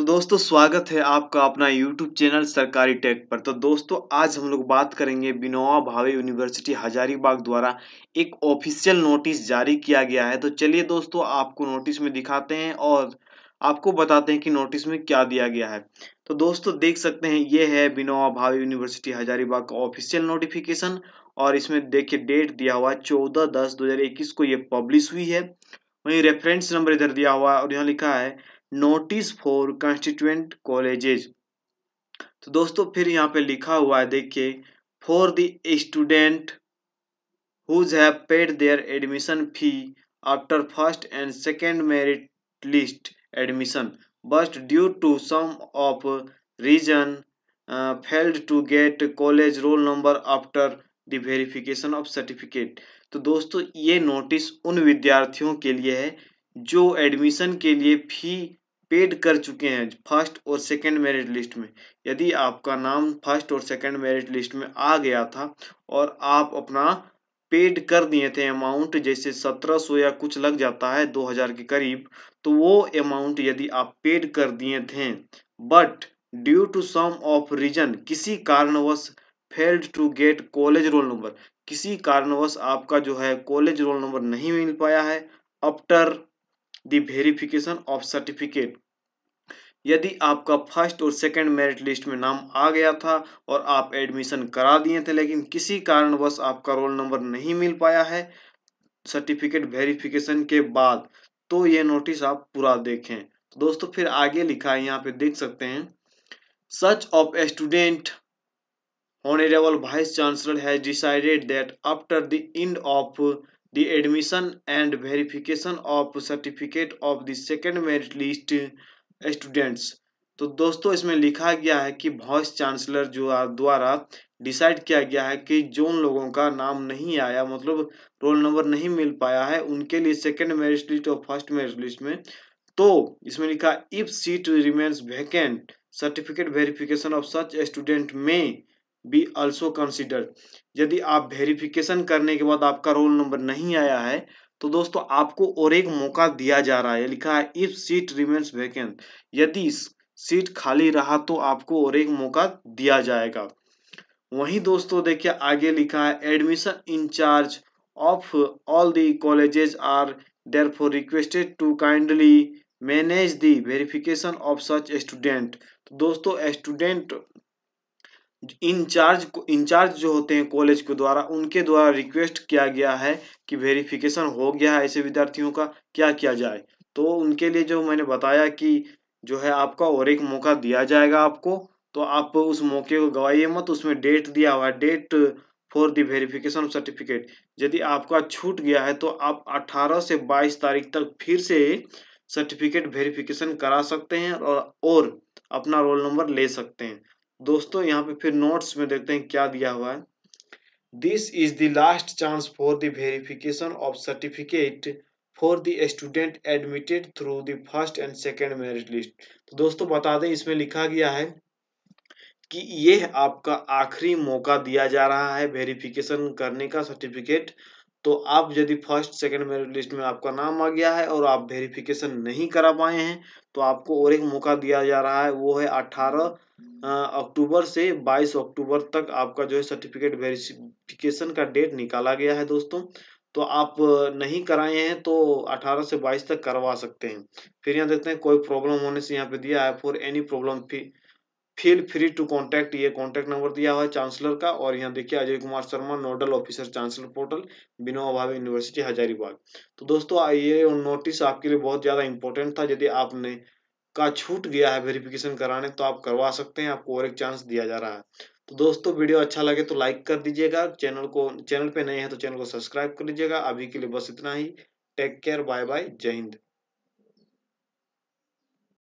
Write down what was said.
तो दोस्तों स्वागत है आपका अपना YouTube चैनल सरकारी टेक पर तो दोस्तों आज हम लोग बात करेंगे बिनोवा भावे यूनिवर्सिटी हजारीबाग द्वारा एक ऑफिशियल नोटिस जारी किया गया है तो चलिए दोस्तों आपको नोटिस में दिखाते हैं और आपको बताते हैं कि नोटिस में क्या दिया गया है तो दोस्तों देख सकते हैं ये है बिनोवा भावे यूनिवर्सिटी हजारीबाग का ऑफिशियल नोटिफिकेशन और इसमें देखिए डेट दिया हुआ है चौदह दस दो को ये पब्लिश हुई है वही रेफरेंस नंबर इधर दिया हुआ है और यहाँ लिखा है नोटिस फॉर कॉन्स्टिट्यूएंट कॉलेजेज तो दोस्तों फिर यहाँ पे लिखा हुआ है देखिए for the student whose have paid their admission fee after first and second merit list admission but due to some of reason failed to get college roll number after the verification of certificate तो दोस्तों ये notice उन विद्यार्थियों के लिए है जो admission के लिए फी पेड कर चुके हैं फर्स्ट और सेकंड मेरिट लिस्ट में यदि आपका नाम फर्स्ट और सेकंड मेरिट लिस्ट में आ गया था और आप अपना पेड कर दिए थे अमाउंट जैसे सत्रह सौ या कुछ लग जाता है दो हजार के करीब तो वो अमाउंट यदि आप पेड कर दिए थे but due to some of reason किसी कारणवश failed to get college roll number किसी कारणवश आपका जो है कॉलेज रोल नंबर नहीं मिल पाया है after the verification of certificate यदि आपका फर्स्ट और सेकंड मेरिट लिस्ट में नाम आ गया था और आप एडमिशन करा दिए थे लेकिन किसी कारणवश आपका रोल नंबर नहीं मिल पाया है सर्टिफिकेट वेरिफिकेशन के बाद तो ये नोटिस आप पूरा देखें दोस्तों फिर आगे लिखा है यहाँ पे देख सकते हैं such of a student honourable vice chancellor has decided that after the end of the admission and verification of certificate of the second merit list students तो दोस्तों इसमें लिखा गया है कि वाइस चांसलर जो द्वारा डिसाइड किया गया है कि जो लोगों का नाम नहीं आया मतलब रोल नंबर नहीं मिल पाया है उनके लिए सेकेंड मेरिट लिस्ट और फर्स्ट मेरिट लिस्ट में तो इसमें लिखा if seat remains vacant certificate verification of such student may be also consider यदि आप वेरिफिकेशन करने के बाद आपका रोल नंबर नहीं आया है तो दोस्तों आपको और एक मौका दिया जा रहा है लिखा है इफ सीट रिमेन्स वैकेंट यदि सीट खाली रहा तो आपको और एक मौका दिया जाएगा वहीं दोस्तों देखिए आगे लिखा है admission incharge of all the colleges are therefore requested to kindly manage the verification of such student दोस्तों स्टूडेंट इंचार्ज इंचार्ज जो होते हैं कॉलेज के द्वारा उनके द्वारा रिक्वेस्ट किया गया है कि वेरिफिकेशन हो गया है ऐसे विद्यार्थियों का क्या किया जाए तो उनके लिए जो मैंने बताया कि जो है आपका और एक मौका दिया जाएगा आपको तो आप उस मौके को गवाइए मत उसमें डेट दिया हुआ है date for the verification of certificate यदि आपका छूट गया है तो आप 18 से 22 तारीख तक फिर से सर्टिफिकेट वेरिफिकेशन करा सकते हैं और, और अपना रोल नंबर ले सकते हैं दोस्तों यहाँ पे फिर नोट्स में देखते हैं क्या दिया हुआ है this is the last chance for the verification of certificate for the student admitted through the first and second merit list तो दोस्तों बता दें इसमें लिखा गया है कि यह आपका आखिरी मौका दिया जा रहा है वेरिफिकेशन करने का सर्टिफिकेट तो आप यदि फर्स्ट सेकंड मेरिट लिस्ट में आपका नाम आ गया है और आप वेरिफिकेशन नहीं करा पाए हैं तो आपको और एक मौका दिया जा रहा है वो है 18 अक्टूबर से 22 अक्टूबर तक आपका जो है सर्टिफिकेट वेरिफिकेशन का डेट निकाला गया है दोस्तों तो आप नहीं कराए हैं तो 18 से 22 तक करवा सकते हैं फिर यहाँ देखते हैं कोई प्रॉब्लम होने से यहाँ पे दिया है for any problem fee feel free to contact ये कॉन्टैक्ट नंबर दिया हुआ है चांसलर का और यहाँ देखिए Ajay Kumar Sharma nodal officer chancellor portal बिनो अभावी यूनिवर्सिटी हजारीबाग तो दोस्तों ये नोटिस आपके लिए बहुत ज़्यादा इंपॉर्टेंट था यदि आपने का छूट गया है वेरिफिकेशन कराने तो आप करवा सकते हैं आपको और एक चांस दिया जा रहा है तो दोस्तों वीडियो अच्छा लगे तो लाइक कर दीजिएगा चैनल को चैनल पे नए हैं तो चैनल को सब्सक्राइब कर लीजिएगा अभी के लिए बस इतना ही टेक केयर बाय बाय जय हिंद